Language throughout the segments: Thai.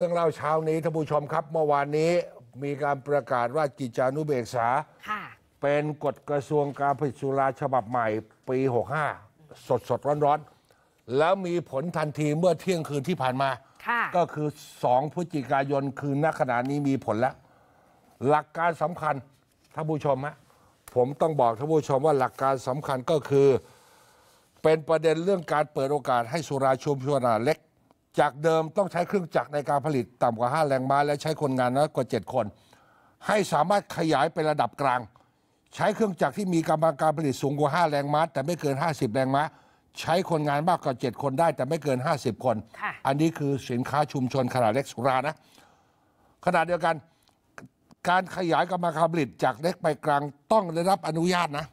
เรื่องเล่าเช้านี้ท่านผู้ชมครับเมื่อวานนี้มีการประกาศว่ากิจานุเบกษาเป็นกฎกระทรวงการผลิตสุราฉบับใหม่ปี65สดสดร้อนร้อนแล้วมีผลทันทีเมื่อเที่ยงคืนที่ผ่านมาก็คือ2พฤศจิกายนคืนนักขณะนี้มีผลแล้ว หลักการสำคัญท่านผู้ชมฮะผมต้องบอกท่านผู้ชมว่าหลักการสำคัญก็คือ เป็นประเด็นเรื่องการเปิดโอกาสให้สุราชุมชนเล็กจากเดิมต้องใช้เครื่องจักรในการผลิตต่ำกว่า 5แรงม้า และใช้คนงานน้อยกว่า 7 คน ให้สามารถขยายไประดับกลาง ใช้เครื่องจักรที่มีกำลังการผลิตสูงกว่า 5 แรงม้าแต่ไม่เกิน 50แรงม้าใช้คนงานมากกว่า 7 คนได้แต่ไม่เกิน 50 คน อันนี้คือสินค้าชุมชนขนาดเล็กสุรานะ ขนาดเดียวกัน การขยายกำลังการผลิตจากเล็กไปกลาง ต้องได้รับอนุญาตนะ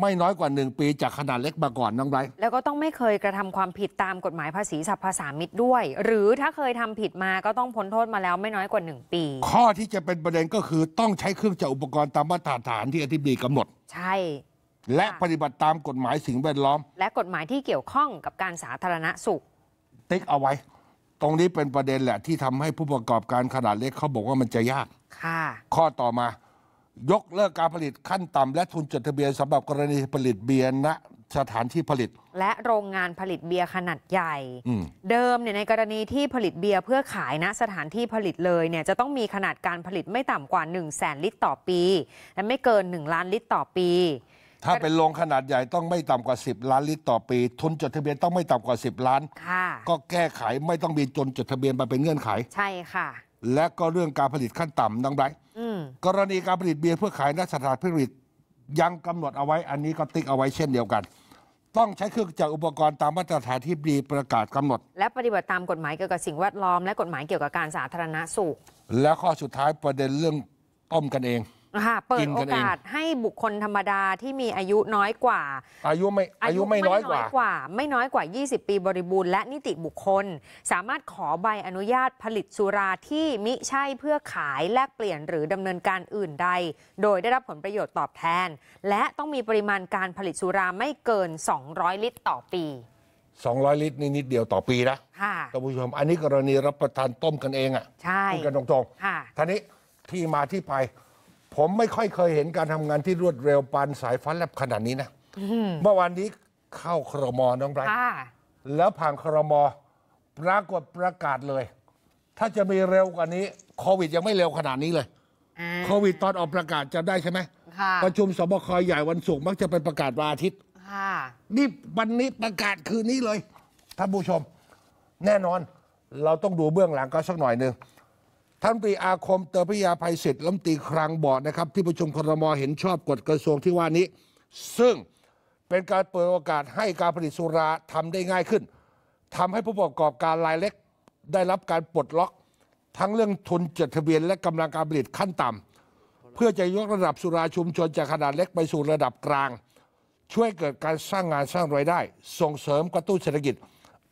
ไม่น้อยกว่า 1 ปีจากขนาดเล็กมาก่อนน้องไบรท์แล้วก็ต้องไม่เคยกระทำความผิดตามกฎหมายภาษีสรรพสามิตด้วย หรือถ้าเคยทำผิดมาก็ต้องพ้นโทษมาแล้วไม่น้อยกว่า 1 ปี ข้อที่จะเป็นประเด็นก็คือต้องใช้เครื่องจักรอุปกรณ์ตามมาตรฐานที่อธิบดีกำหนดใช่ และปฏิบัติตามกฎหมายสิ่งแวดล้อม และกฎหมายที่เกี่ยวข้องกับการสาธารณสุขติ๊กเอาไว้ ตรงนี้เป็นประเด็นแหละ ที่ทำให้ผู้ประกอบการขนาดเล็กเขาบอกว่ามันจะยากค่ะ ข้อต่อมายกเลิกการผลิตขั้นต่ำและทุนจดทะเบียนสำหรับกรณีผลิตเบียร์ณสถานที่ผลิต และโรงงานผลิตเบียร์ขนาดใหญ่ เดิมเนี่ยในกรณีที่ผลิตเบียร์เพื่อขายณสถานที่ผลิตเลยเนี่ยจะต้องมีขนาดการผลิตไม่ต่ำกว่า 1 0 0 0 0แสนลิตรต่อปี และไม่เกิน 1 ล้านลิตรต่อปี ถ้าเป็นโรงขนาดใหญ่ต้องไม่ต่ำกว่า 10 ล้านลิตรต่อปีทุนจดทะเบียนต้องไม่ต่ำกว่า 10 ล้านค่ะก็แก้ไขไม่ต้องมีจนจดทะเบียนมาเป็นเงื่อนไข ใช่ค่ะและก็เรื่องการผลิตขั้นต่ำน้องไบรท์กรณีการผลิตเบียร์เพื่อขายในสถานผลิตยังกำหนดเอาไว้อันนี้ก็ติ๊กเอาไว้เช่นเดียวกัน ต้องใช้เครื่องจักรอุปกรณ์ตามมาตรฐานที่มีประกาศกำหนด และปฏิบัติตามกฎหมายเกี่ยวกับสิ่งแวดล้อมและกฎหมายเกี่ยวกับการสาธารณสุขและข้อสุดท้ายประเด็นเรื่องต้มกันเองค่ะเปิดโอกาสให้บุคคลธรรมดาที่มีอายุน้อยกว่า อายุไม่อายุไม่น้อยกว่าไม่น้อยกว่า 20 ปีบริบูรณ์และนิติบุคคล สามารถขอใบอนุญาตผลิตสุราที่มิใช่เพื่อขายแลกเปลี่ยนหรือดำเนินการอื่นใด โดยได้รับผลประโยชน์ตอบแทน และต้องมีปริมาณการผลิตสุราไม่เกิน 200 ลิตรต่อปี200ลิตรนี่นิดเดียวต่อปีนะท่านผู้ชมอันนี้กรณีรับประทานต้มกันเองอ่ะใช่กันตรงๆท่านี้ที่มาที่ไปผมไม่ค่อยเคยเห็นการทำงานที่รวดเร็วปานสายฟ้าแลบขนาดนี้นะเมื่อวานนี้เข้าครมน้องไบรท์แล้วผ่านครมปรากฏประกาศเลย ถ้าจะมีเร็วกว่านี้ โควิดยังไม่เร็วขนาดนี้เลยโควิดตอนออกประกาศจะได้ใช่ไหมประชุมสบคใหญ่วันศุกร์มักจะเป็นประกาศวันอาทิตย์นี่วันนี้ประกาศคืนนี้เลยท่านผู้ชมแน่นอน เราต้องดูเบื้องหลังก็สักหน่อยหนึ่งท่านปีอาคมเตอพิยาภัยศิษฐ์ล้มตีครังบอดนะครับที่ประชุมครมเห็นชอบกฎกระทรวงที่ว่านี้ ซึ่งเป็นการเปิดโอกาสให้การผลิตสุราทำได้ง่ายขึ้น ทำให้ผู้ประกอบการรายเล็กได้รับการปลดล็อก ทั้งเรื่องทุนจดทะเบียนและกำลังการผลิตขั้นต่ำ เพื่อจะยกระดับสุราชุมชนจากขนาดเล็กไปสู่ระดับกลาง ช่วยเกิดการสร้างงานสร้างรายได้ส่งเสริมกระตุ้นเศรษฐกิจ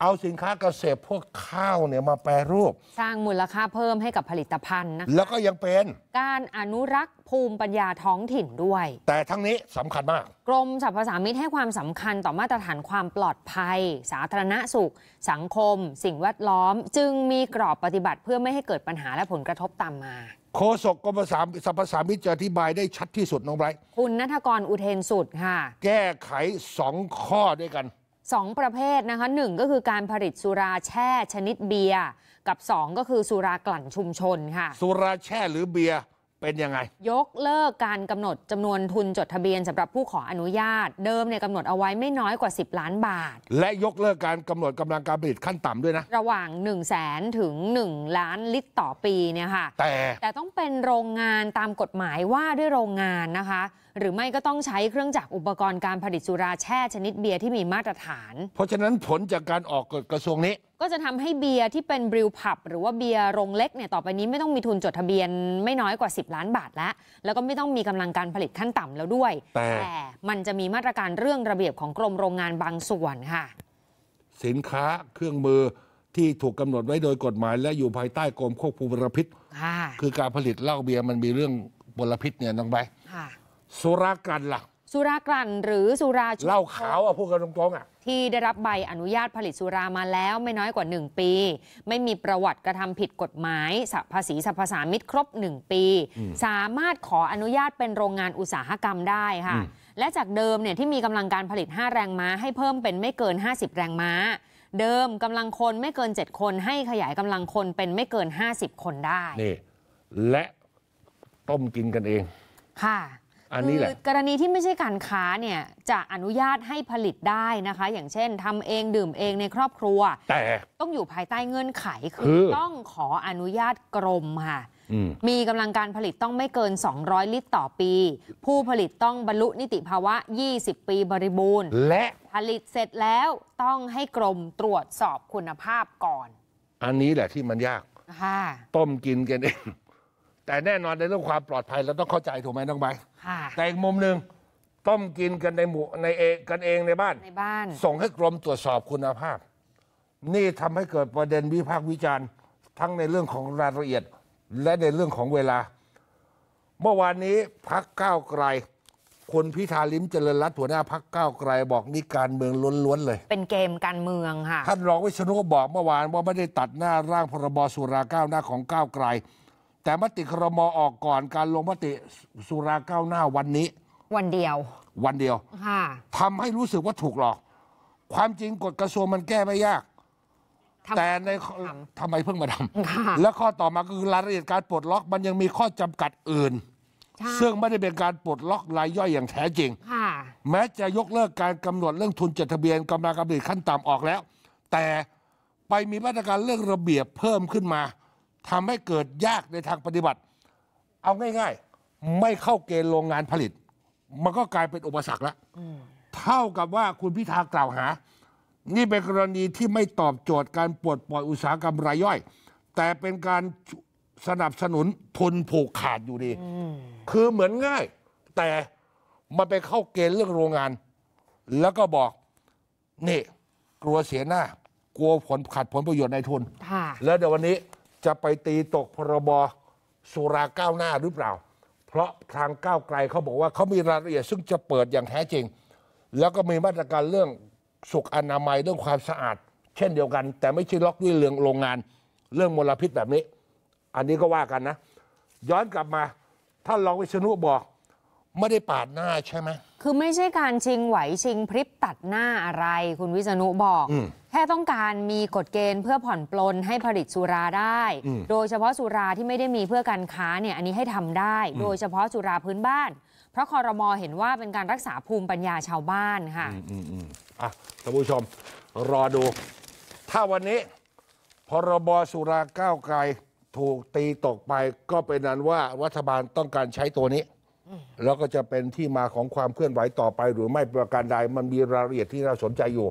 เอาสินค้าเกษตรพวกข้าวเนี่ยมาแปรรูป สร้างมูลค่าเพิ่มให้กับผลิตภัณฑ์นะะแล้วก็ยังเป็น การอนุรักษ์ภูมิปัญญาท้องถิ่นด้วย แต่ทั้งนี้สำคัญมาก กรมสรรพสามิตให้ความสำคัญต่อมาตรฐานความปลอดภัย สาธารณสุข สังคม สิ่งแวดล้อม จึงมีกรอบปฏิบัติเพื่อไม่ให้เกิดปัญหาและผลกระทบตามมาโฆษกกรมสมสรรพสามิตจะอธิบายได้ชัดที่สุดน้องไบรท์คุณนัทกรอุเทนสุดค่ะ แก้ไขสองข้อด้วยกัน2 ประเภทนะคะ 1 ก็คือการผลิตสุราแช่ ชนิดเบียร์กับ 2 ก็คือสุรากลั่นชุมชนค่ะสุราแช่หรือเบียร์เป็นยังไง ยกเลิกการกำหนดจำนวนทุนจดทะเบียนสำหรับผู้ขออนุญาตเดิมเนี่ยกำหนดเอาไว้ไม่น้อยกว่า 10 ล้านบาท และยกเลิกการกำหนดกำลังการผลิตขั้นต่ำด้วยนะ ระหว่าง 1 0 0 0 0แสนถึง 1 ล้านลิตรต่อปีเนี่ยค่ะแต่แต่ต้องเป็นโรงงานตามกฎหมายว่าด้วยโรงงานนะคะหรือไม่ก็ต้องใช้เครื่องจักรอุปกรณ์การผลิตสุราแช่ชนิดเบียร์ที่มีมาตรฐาน เพราะฉะนั้นผลจากการออกกฎกระทรวงนี้ ก็จะทำให้เบียร์ที่เป็นบริวผับ หรือว่าเบียร์โรงเล็กเนี่ยต่อไปนี้ไม่ต้องมีทุนจดทะเบียนไม่น้อยกว่า 10 ล้านบาทแล้วแล้วก็ไม่ต้องมีกำลังการผลิตขั้นต่ำแล้วด้วยแต่ มันจะมีมาตรการเรื่องระเบียบของกรมโรงงานบางส่วนค่ะ สินค้าเครื่องมือที่ถูกกำหนดไว้โดยกฎหมาย และอยู่ภายใต้กรมควบคุมมลพิษค่ะคือการผลิตเหล้าเบียร์มันมีเรื่องมลพิษเนี่ยน้องใบค่ะสุรากันล่ะ สุรากันหรือสุราชุเหล้าขาวอ่ะพูดกันตรงๆอ่ะที่ได้รับใบอนุญาตผลิตสุรามาแล้วไม่น้อยกว่า 1 ปี ไม่มีประวัติกระทำผิดกฎหมายสภาษีสรรพสามิตครบ 1 ปี สามารถขออนุญาตเป็นโรงงานอุตสาหกรรมได้ค่ะ และจากเดิมเนี่ยที่มีกำลังการผลิต 5 แรงม้า ให้เพิ่มเป็นไม่เกิน 50 แรงม้า เดิมกำลังคนไม่เกิน7คนให้ขยายกำลังคนเป็นไม่เกิน 50 คนได้นี่และต้มกินกันเองค่ะอันนี้แหละกรณีที่ไม่ใช่การค้าเนี่ยจะอนุญาตให้ผลิตได้นะคะ อย่างเช่นทำเองดื่มเองในครอบครัว แต่ต้องอยู่ภายใต้เงื่อนไขคือต้องขออนุญาตกรมค่ะมีกำลังการผลิตต้องไม่เกิน 200 ลิตรต่อปี ผู้ผลิตต้องบรรลุนิติภาวะ 20 ปีบริบูรณ์ และผลิตเสร็จแล้วต้องให้กรมตรวจสอบคุณภาพก่อน อันนี้แหละที่มันยากต้มกินกันเองแต่แน่นอนในเรื่องความปลอดภัยเราต้องเข้าใจถูกไหมน้องใบค่ะ แต่อีกมุมหนึ่งต้มกินกันในหมู่ในเองกันเองในบ้าน ในบ้าน ส่งให้กรมตรวจสอบคุณภาพ นี่ทำให้เกิดประเด็นวิพากษ์วิจารณ์ ทั้งในเรื่องของรายละเอียด และในเรื่องของเวลา เมื่อวานนี้พักก้าวไกลคุณพิธาลิมเจริญรัตหัวหน้าพักก้าวไกล บอกนี่การเมืองล้วนๆเลย เป็นเกมการเมืองค่ะ ท่านรองวิชนุกบอกเมื่อวานว่าไม่ได้ตัดหน้าร่างพรบสุราก้าวหน้าของก้าวไกลแต่มติครมออกก่อน การลงมติสุราก้าวหน้าวันนี้ วันเดียว วันเดียวค่ะทำให้รู้สึกว่าถูกหลอก ความจริงกฎกระทรวงมันแก้ไม่ยาก แต่ในทำไมเพิ่งมาทำำและข้อต่อมาก็คือรายละเอียดการปลดล็อกมันยังมีข้อจำกัดอื่น ซึ่งไม่ได้เป็นการปลดล็อกรายย่อยอย่างแท้จริงค่ะแม้จะยกเลิกการกำหนดเรื่องทุนจดทะเบียนกำลังกำลิตขั้นต่ำออกแล้ว แต่ไปมีมาตรการเรื่องระเบียบเพิ่มขึ้นมาทำให้เกิดยากในทางปฏิบัติ เอาง่าย ๆ ไม่เข้าเกณฑ์โรงงานผลิต มันก็กลายเป็นอุปสรรคละเท่ากับว่าคุณพิธากล่าวหา นี่เป็นกรณีที่ไม่ตอบโจทย์การปลดปล่อยอุตสาหกรรมรายย่อย แต่เป็นการสนับสนุนทุนผูกขาดอยู่ดี คือเหมือนง่าย แต่มาไปเข้าเกณฑ์เรื่องโรงงาน แล้วก็บอกนี่ กลัวเสียหน้า กลัวผลขาดผลประโยชน์ในทุนแล้วเดี๋ยววันนี้จะไปตีตกพรบสุราก้าวหน้าหรือเปล่า เพราะทางก้าวไกลเขาบอกว่าเขามีรายละเอียดซึ่งจะเปิดอย่างแท้จริง แล้วก็มีมาตรการเรื่องสุขอนามัย เรื่องความสะอาด เช่นเดียวกัน แต่ไม่ใช่ล็อกด้วยเรื่องโรงงาน เรื่องมลพิษแบบนี้ อันนี้ก็ว่ากันนะ ย้อนกลับมาท่านรองวิชนุบอกไม่ได้ปาดหน้าใช่ไหมคือไม่ใช่การชิงไหวชิงพริบตัดหน้าอะไร คุณวิษณุบอก แค่ต้องการมีกฎเกณฑ์เพื่อผ่อนปลนให้ผลิตสุราได้ โดยเฉพาะสุราที่ไม่ได้มีเพื่อการค้าเนี่ยอันนี้ให้ทำได้ โดยเฉพาะสุราพื้นบ้าน เพราะคอรมอเห็นว่าเป็นการรักษาภูมิปัญญาชาวบ้านค่ะ อืมอืมอ่ะท่านผู้ชม รอดู ถ้าวันนี้ พรบสุราก้าวไกลถูกตีตกไป ก็เป็นนั้นว่ารัฐบาลต้องการใช้ตัวนี้แล้วก็จะเป็นที่มาของความเคลื่อนไหวต่อไป หรือไม่ประการใดมันมีรายละเอียดที่น่าสนใจอยู่